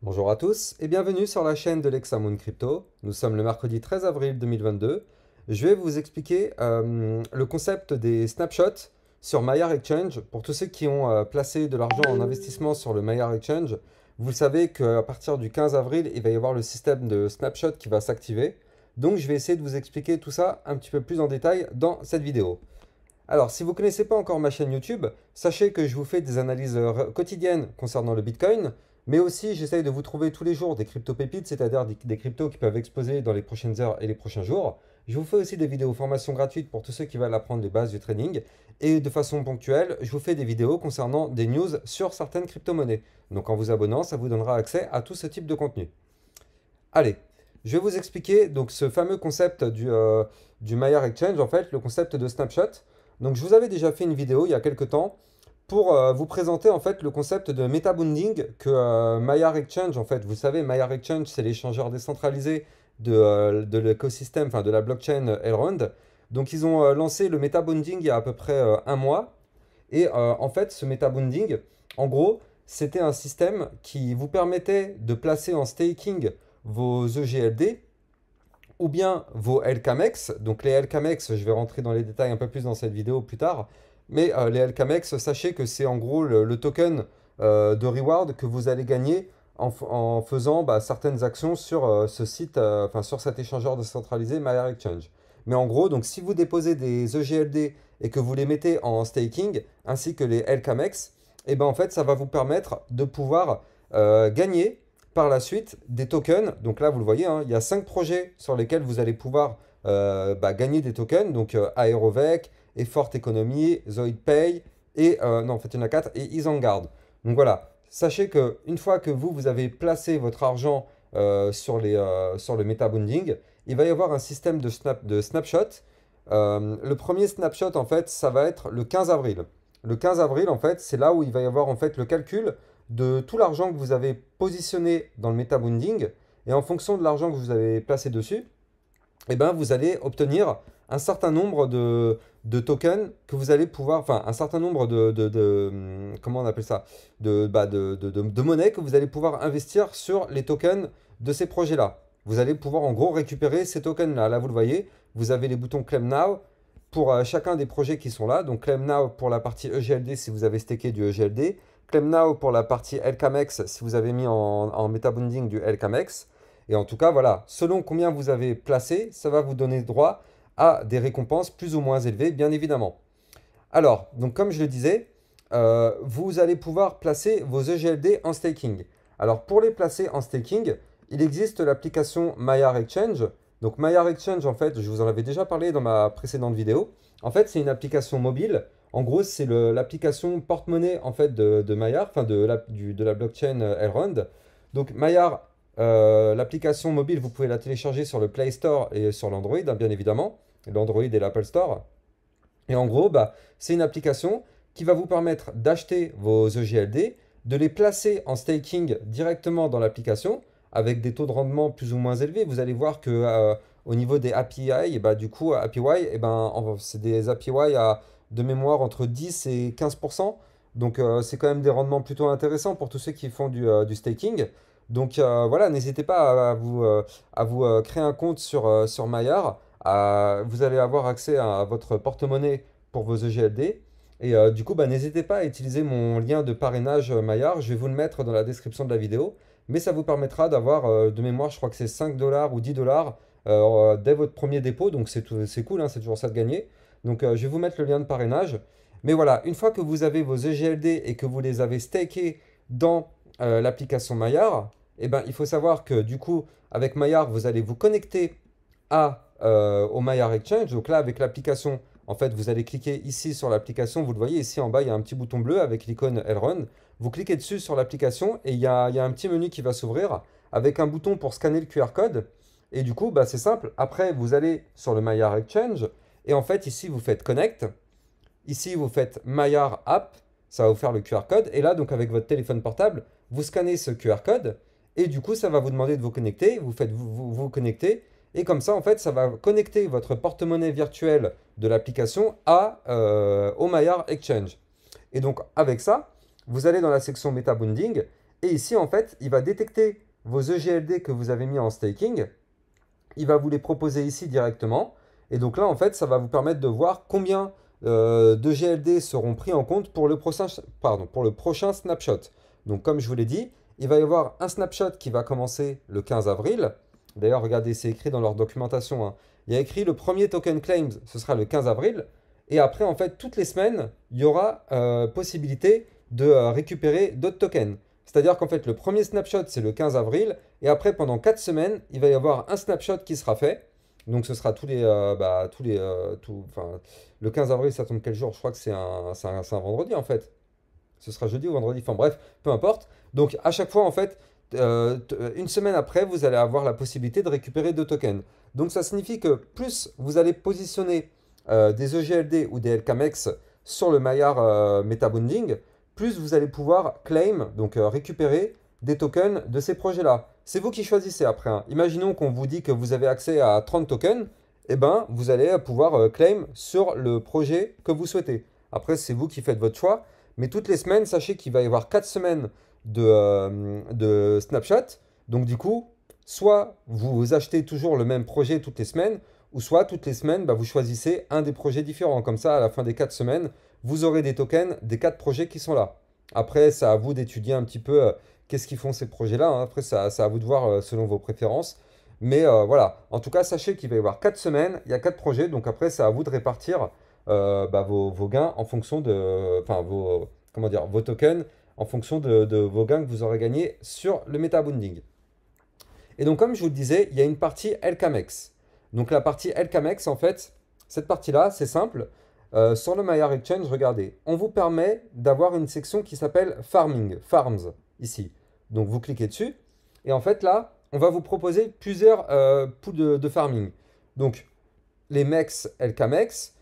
Bonjour à tous et bienvenue sur la chaîne de l'Examoon Crypto. Nous sommes le mercredi 13 avril 2022. Je vais vous expliquer euh, le concept des snapshots sur Maillard Exchange. Pour tous ceux qui ont euh, placé de l'argent en investissement sur le Maillard Exchange, vous savez qu'à partir du 15 avril, il va y avoir le système de snapshot qui va s'activer. Donc je vais essayer de vous expliquer tout ça un petit peu plus en détail dans cette vidéo. Alors, si vous ne connaissez pas encore ma chaîne YouTube, sachez que je vous fais des analyses euh, quotidiennes concernant le Bitcoin, mais aussi, j'essaye de vous trouver tous les jours des crypto-pépites, c'est-à-dire des cryptos qui peuvent exploser dans les prochaines heures et les prochains jours. Je vous fais aussi des vidéos formation gratuites pour tous ceux qui veulent apprendre les bases du trading. Et de façon ponctuelle, je vous fais des vidéos concernant des news sur certaines crypto-monnaies. Donc en vous abonnant, ça vous donnera accès à tout ce type de contenu. Allez, je vais vous expliquer donc ce fameux concept du, euh, du Maillard Exchange, en fait, le concept de snapshot. Donc je vous avais déjà fait une vidéo il y a quelques temps pour euh, vous présenter en fait le concept de meta-bonding que euh, maya Exchange en fait, vous savez Maillard Exchange c'est l'échangeur décentralisé euh, de, l'écosystème enfin de la blockchain Elrond. Donc ils ont lancé le meta-bonding il y a à peu près un mois et en fait ce meta-bonding en gros, c'était un système qui vous permettait de placer en staking vos EGLD ou bien vos LKMEX. Donc les LKMEX, je vais rentrer dans les détails un peu plus dans cette vidéo plus tard, mais euh, les LKMX, sachez que c'est en gros le, token euh, de reward que vous allez gagner en, faisant bah, certaines actions sur euh, ce site, enfin sur cet échangeur décentralisé MyRexchange. Mais en gros, donc si vous déposez des EGLD et que vous les mettez en staking, ainsi que les LKMEX, et eh ben en fait ça va vous permettre de pouvoir gagner par la suite des tokens. Donc là, vous le voyez, hein, il y a cinq projets sur lesquels vous allez pouvoir bah, gagner des tokens. Donc Aerovec, et Forte Economy, Zoid Pay, et euh, non, en fait, il y en a quatre et ils en gardent. Donc voilà, sachez que une fois que vous, vous avez placé votre argent euh, sur, les, euh, sur le bonding il va y avoir un système de, snap, de snapshot. le premier snapshot, en fait, ça va être le 15 avril. Le 15 avril, en fait, c'est là où il va y avoir en fait le calcul de tout l'argent que vous avez positionné dans le meta bonding Et en fonction de l'argent que vous avez placé dessus, eh ben, vous allez obtenir un certain nombre de, de tokens que vous allez pouvoir, enfin un certain nombre de, de, de hum, comment on appelle ça, de, bah de, monnaie que vous allez pouvoir investir sur les tokens de ces projets-là. Vous allez pouvoir en gros récupérer ces tokens-là. Là, vous le voyez, vous avez les boutons Claim Now pour euh, chacun des projets qui sont là. Donc Claim Now pour la partie EGLD si vous avez staké du EGLD. Claim Now pour la partie LKMX si vous avez mis en, en du LKMX. Et en tout cas, voilà, selon combien vous avez placé, ça va vous donner droit à des récompenses plus ou moins élevées, bien évidemment. Alors, donc comme je le disais, euh, vous allez pouvoir placer vos EGLD en staking. Alors pour les placer en staking, il existe l'application Maillard Exchange. Donc Maillard Exchange, en fait, je vous en avais déjà parlé dans ma précédente vidéo. En fait, c'est une application mobile. En gros, c'est l'application porte-monnaie en fait de, de enfin de la, blockchain euh, Elrond. Donc Maillard, euh, l'application mobile, vous pouvez la télécharger sur le Play Store et sur l'Android, hein, bien évidemment l'Android et l'Apple Store. Et en gros, bah, c'est une application qui va vous permettre d'acheter vos EGLD, de les placer en staking directement dans l'application avec des taux de rendement plus ou moins élevés. Vous allez voir que euh, au niveau des API, et bah, du coup, API, et eh ben, c'est des API à, de mémoire entre 10 et 15%. Donc euh, c'est quand même des rendements plutôt intéressants pour tous ceux qui font du, euh, staking. Donc voilà, n'hésitez pas à, vous, à vous créer un compte sur, sur Maillard vous allez avoir accès à, votre porte-monnaie pour vos EGLD. Et euh, du coup, bah, n'hésitez pas à utiliser mon lien de parrainage euh, Maillard. Je vais vous le mettre dans la description de la vidéo. Mais ça vous permettra d'avoir, euh, de mémoire, je crois que c'est 5 dollars ou 10 dollars dès votre premier dépôt. Donc c'est cool, hein, c'est toujours ça de gagner. Donc je vais vous mettre le lien de parrainage. Mais voilà, une fois que vous avez vos EGLD et que vous les avez stakés dans l'application Maillard, eh ben, il faut savoir que du coup, avec Maillard, vous allez vous connecter à, euh, au Maillard Exchange. Donc là, avec l'application, en fait, vous allez cliquer ici sur l'application. Vous le voyez ici en bas, il y a un petit bouton bleu avec l'icône Elrond. Vous cliquez dessus sur l'application et il y, a, un petit menu qui va s'ouvrir avec un bouton pour scanner le QR code. Et du coup, bah, c'est simple. Après, vous allez sur le Maillard Exchange. Et en fait, ici, vous faites Connect. Ici, vous faites Maillard App. Ça va vous faire le QR code. Et là, donc, avec votre téléphone portable, vous scannez ce QR code. Et du coup, ça va vous demander de vous connecter. Vous faites vous, vous, vous connecter. Et comme ça, en fait, ça va connecter votre porte-monnaie virtuelle de l'application à euh, au Exchange. Et donc, avec ça, vous allez dans la section MetaBounding. Et ici, en fait, il va détecter vos EGLD que vous avez mis en staking. Il va vous les proposer ici directement. Et donc là, en fait, ça va vous permettre de voir combien euh, de GLD seront pris en compte pour le, prochain, pardon, pour le prochain snapshot. Donc, comme je vous l'ai dit, il va y avoir un snapshot qui va commencer le 15 avril. D'ailleurs, regardez, c'est écrit dans leur documentation. Hein. Il y a écrit le premier token claims, ce sera le 15 avril. Et après, en fait, toutes les semaines, il y aura euh, possibilité de euh, récupérer d'autres tokens. C'est-à-dire qu'en fait, le premier snapshot, c'est le 15 avril. Et après, pendant 4 semaines, il va y avoir un snapshot qui sera fait. Donc, ce sera tous les. Euh, bah, tous les tout, le 15 avril, ça tombe quel jour Je crois que c'est un, un vendredi, en fait. Ce sera jeudi ou vendredi. Enfin, bref, peu importe. Donc, à chaque fois, en fait, euh, euh, une semaine après, vous allez avoir la possibilité de récupérer deux tokens. Donc ça signifie que plus vous allez positionner euh, des EGLD ou des LKMEX sur le Maillard Meta plus vous allez pouvoir claim, donc récupérer des tokens de ces projets-là. C'est vous qui choisissez après. Hein. Imaginons qu'on vous dit que vous avez accès à 30 tokens, et eh ben, vous allez pouvoir claim sur le projet que vous souhaitez. Après, c'est vous qui faites votre choix. Mais toutes les semaines, sachez qu'il va y avoir 4 semaines de, euh, de Snapchat. Donc du coup, soit vous achetez toujours le même projet toutes les semaines, ou soit toutes les semaines, bah, vous choisissez un des projets différents. Comme ça, à la fin des quatre semaines, vous aurez des tokens des quatre projets qui sont là. Après, c'est à vous d'étudier un petit peu euh, qu'est-ce qu'ils font ces projets-là. Hein. Après, c'est à, à, vous de voir euh, selon vos préférences. Mais voilà, en tout cas, sachez qu'il va y avoir quatre semaines, il y a quatre projets, donc après, c'est à vous de répartir bah, vos, vos, gains en fonction de... Enfin, vos, vos tokens en fonction de, vos gains que vous aurez gagnés sur le metabounding. Et donc, comme je vous le disais, il y a une partie LKMEX. Donc, la partie LKMEX, en fait, cette partie-là, c'est simple. Euh, sans le Myar Exchange, regardez, on vous permet d'avoir une section qui s'appelle Farming, Farms, ici. Donc, vous cliquez dessus. Et en fait, là, on va vous proposer plusieurs euh, poules de, farming. Donc, les MEX, LKMEX,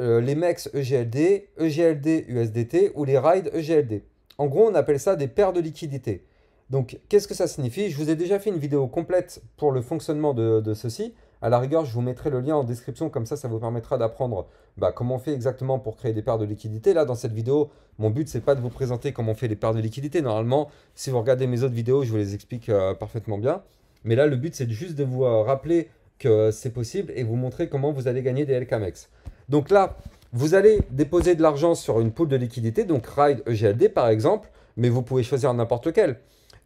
euh, les MEX EGLD, EGLD USDT ou les RIDE EGLD. En gros, on appelle ça des paires de liquidités. Donc, qu'est-ce que ça signifie Je vous ai déjà fait une vidéo complète pour le fonctionnement de, ceci. À la rigueur, je vous mettrai le lien en description, comme ça, ça vous permettra d'apprendre bah, comment on fait exactement pour créer des paires de liquidités. Là, dans cette vidéo, mon but, c'est pas de vous présenter comment on fait les paires de liquidités. Normalement, si vous regardez mes autres vidéos, je vous les explique euh, parfaitement bien. Mais là, le but, c'est juste de vous euh, rappeler que c'est possible et vous montrer comment vous allez gagner des LKMX. E Donc là, vous allez déposer de l'argent sur une poule de liquidité, donc RIDE EGLD par exemple, mais vous pouvez choisir n'importe quelle.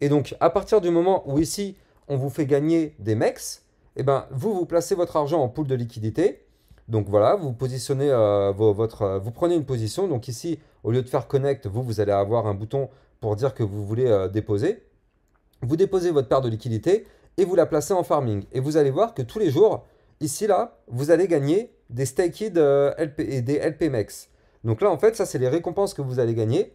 Et donc, à partir du moment où ici, on vous fait gagner des MEX, eh ben, vous, vous placez votre argent en poule de liquidité. Donc voilà, vous positionnez euh, votre, euh, vous prenez une position. Donc ici, au lieu de faire connect, vous, vous allez avoir un bouton pour dire que vous voulez euh, déposer. Vous déposez votre paire de liquidité et vous la placez en farming. Et vous allez voir que tous les jours, ici là, vous allez gagner des Staked LP, et des LPMEX. Donc là, en fait, ça, c'est les récompenses que vous allez gagner.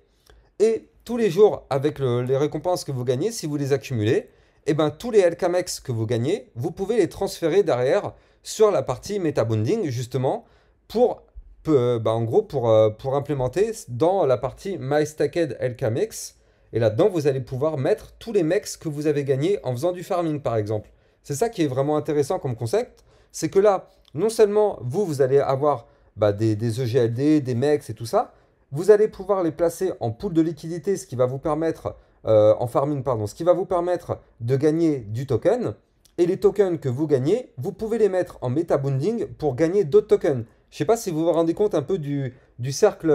Et tous les jours, avec les récompenses que vous gagnez, si vous les accumulez, eh ben, tous les LKMEX que vous gagnez, vous pouvez les transférer derrière sur la partie bonding justement, pour, bah, en gros, pour, euh, pour implémenter dans la partie My MyStacked LKMEX. Et là-dedans, vous allez pouvoir mettre tous les mex que vous avez gagnés en faisant du farming, par exemple. C'est ça qui est vraiment intéressant comme concept c'est que là, non seulement vous, vous allez avoir bah, des, EGLD, e des mecs et tout ça, vous allez pouvoir les placer en pool de liquidité, ce qui va vous permettre, euh, en farming, pardon, ce qui va vous permettre de gagner du token. Et les tokens que vous gagnez, vous pouvez les mettre en metabounding pour gagner d'autres tokens. Je ne sais pas si vous vous rendez compte un peu du, cercle,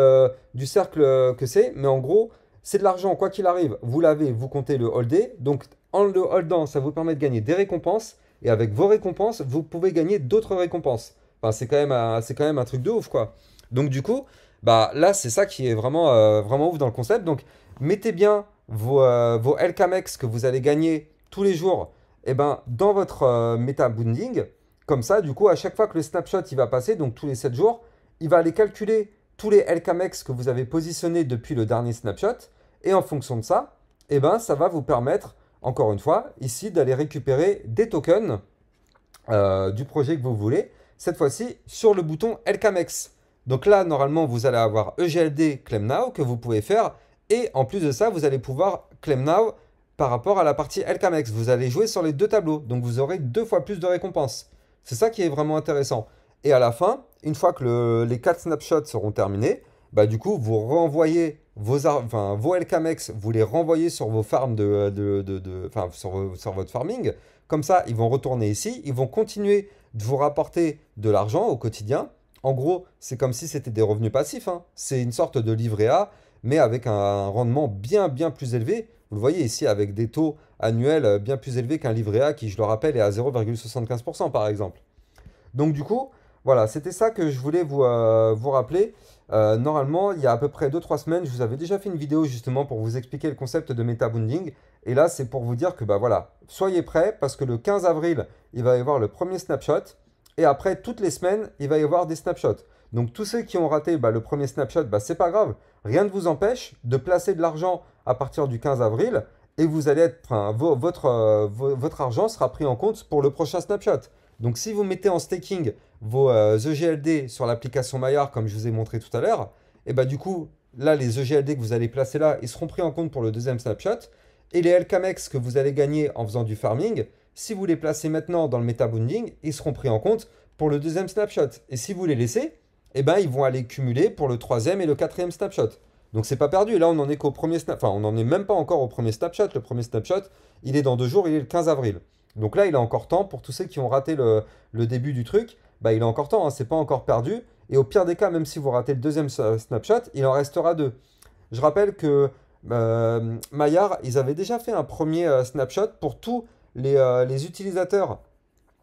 du cercle euh, euh, que c'est, mais en gros, c'est de l'argent, quoi qu'il arrive, vous l'avez, vous comptez le holder. Donc, en le holdant, ça vous permet de gagner des récompenses. Et avec vos récompenses, vous pouvez gagner d'autres récompenses. Enfin, c'est quand, même un, quand même un truc de ouf, quoi. Donc, du coup, bah, là, c'est ça qui est vraiment, euh, vraiment ouf dans le concept. Donc, mettez bien vos, euh, vos LKMX e que vous allez gagner tous les jours Et eh ben, dans votre euh, meta bounding. Comme ça, du coup, à chaque fois que le snapshot il va passer, donc tous les 7 jours, il va aller calculer tous les LKMX e que vous avez positionnés depuis le dernier snapshot. Et en fonction de ça, eh ben, ça va vous permettre encore une fois, ici d'aller récupérer des tokens euh, du projet que vous voulez, cette fois-ci sur le bouton LKMEX. Donc là, normalement, vous allez avoir EGLD Claim Now que vous pouvez faire, et en plus de ça, vous allez pouvoir Claim Now par rapport à la partie LKMEX. Vous allez jouer sur les deux tableaux, donc vous aurez deux fois plus de récompenses. C'est ça qui est vraiment intéressant. Et à la fin, une fois que les quatre snapshots seront terminés, bah, du coup, vous renvoyez vos, enfin, vos LKMX, vous les renvoyez sur vos farms de, euh, de, de, de euh, sur, votre farming. Comme ça, ils vont retourner ici, ils vont continuer de vous rapporter de l'argent au quotidien. En gros, c'est comme si c'était des revenus passifs. Hein. C'est une sorte de livret A, mais avec un, rendement bien, bien plus élevé. Vous le voyez ici avec des taux annuels euh, bien plus élevés qu'un livret A qui, je le rappelle, est à 0,75% par exemple. Donc du coup, voilà, c'était ça que je voulais vous, vous rappeler. Euh, normalement, il y a à peu près 2-3 semaines, je vous avais déjà fait une vidéo justement pour vous expliquer le concept de metabounding. Et là, c'est pour vous dire que bah voilà, soyez prêts parce que le 15 avril, il va y avoir le premier snapshot. Et après, toutes les semaines, il va y avoir des snapshots. Donc tous ceux qui ont raté bah, le premier snapshot, bah, c'est pas grave. Rien ne vous empêche de placer de l'argent à partir du 15 avril et vous allez être, votre, euh, votre argent sera pris en compte pour le prochain snapshot. Donc si vous mettez en staking vos EGLD euh, sur l'application Maillard, comme je vous ai montré tout à l'heure, et eh bah ben, du coup, là, les EGLD que vous allez placer là, ils seront pris en compte pour le deuxième snapshot. Et les LKMEX que vous allez gagner en faisant du farming, si vous les placez maintenant dans le meta metabounding, ils seront pris en compte pour le deuxième snapshot. Et si vous les laissez, eh ben, ils vont aller cumuler pour le troisième et le quatrième snapshot. Donc c'est pas perdu. Là, on en est qu'au premier snapshot. Enfin, on n'en est même pas encore au premier snapshot. Le premier snapshot, il est dans deux jours, il est le 15 avril. Donc là, il a encore temps pour tous ceux qui ont raté le, début du truc. Bah, il a encore temps, hein, c'est pas encore perdu. Et au pire des cas, même si vous ratez le deuxième snapshot, il en restera deux. Je rappelle que euh, Maillard, ils avaient déjà fait un premier euh, snapshot pour tous euh, les, utilisateurs.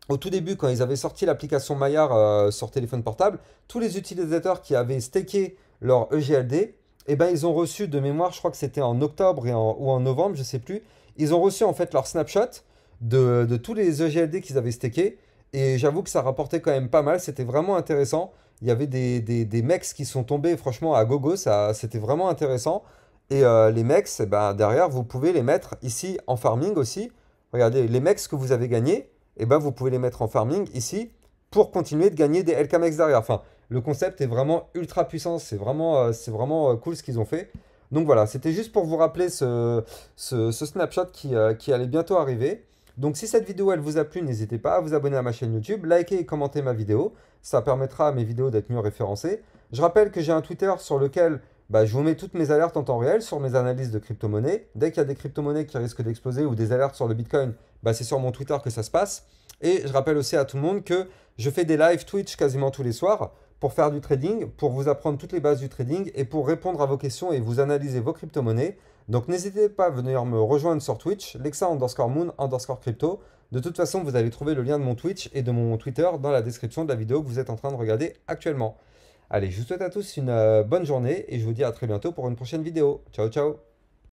Au tout début, quand ils avaient sorti l'application Maillard sur téléphone portable, tous les utilisateurs qui avaient staké leur EGLD, eh ben, ils ont reçu de mémoire, je crois que c'était en octobre ou en novembre, je sais plus, ils ont reçu en fait leur snapshot de, tous les EGLD qu'ils avaient stackés. Et j'avoue que ça rapportait quand même pas mal. C'était vraiment intéressant. Il y avait des, des, mecs qui sont tombés, franchement, à gogo. c'était vraiment intéressant. Et euh, les mecs, eh ben, derrière, vous pouvez les mettre ici en farming aussi. Regardez, les mecs que vous avez gagnés, et eh ben, vous pouvez les mettre en farming ici pour continuer de gagner des LK mecs derrière. Enfin, le concept est vraiment ultra puissant. C'est vraiment, euh, vraiment euh, cool ce qu'ils ont fait. Donc voilà, c'était juste pour vous rappeler ce, snapshot qui allait bientôt arriver. Donc si cette vidéo elle vous a plu, n'hésitez pas à vous abonner à ma chaîne YouTube, liker et commenter ma vidéo. Ça permettra à mes vidéos d'être mieux référencées. Je rappelle que j'ai un Twitter sur lequel bah, je vous mets toutes mes alertes en temps réel sur mes analyses de crypto-monnaies. Dès qu'il y a des crypto-monnaies qui risquent d'exploser ou des alertes sur le Bitcoin, bah, c'est sur mon Twitter que ça se passe. Et je rappelle aussi à tout le monde que je fais des live Twitch quasiment tous les soirs pour faire du trading, pour vous apprendre toutes les bases du trading et pour répondre à vos questions et vous analyser vos crypto-monnaies. Donc n'hésitez pas à venir me rejoindre sur Twitch, lexa underscore moon underscore crypto. De toute façon, vous allez trouver le lien de mon Twitch et de mon Twitter dans la description de la vidéo que vous êtes en train de regarder actuellement. Allez, je vous souhaite à tous une euh, bonne journée et je vous dis à très bientôt pour une prochaine vidéo. Ciao ciao